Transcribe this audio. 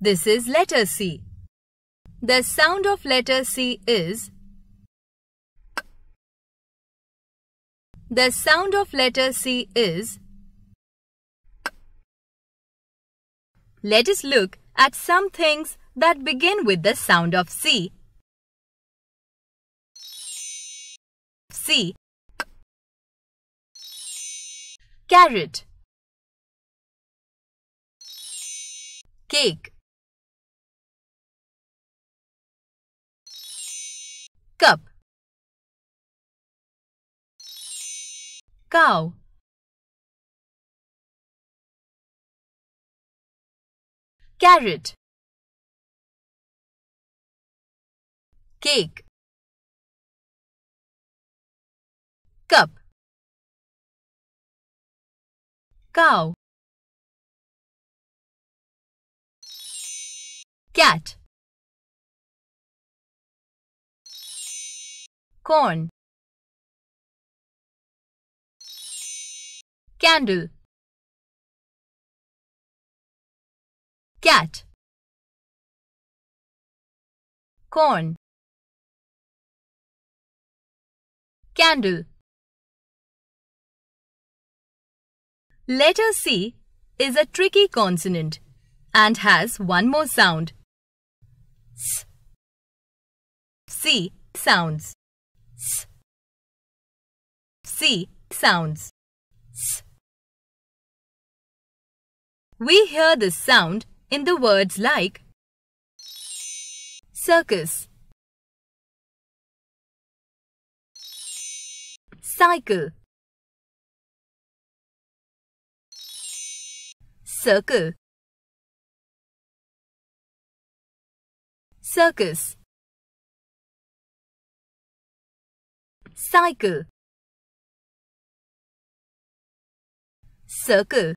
This is letter C. The sound of letter C is The sound of letter C is Let us look at some things that begin with the sound of C. C. Carrot. Cake. cup cow carrot cake cup cow cat corn candle cat corn candle Letter C is a tricky consonant and has one more sound. S. C sounds. S. C sounds. S. We hear this sound in the words like circus, cycle, circle, circus. cycle circle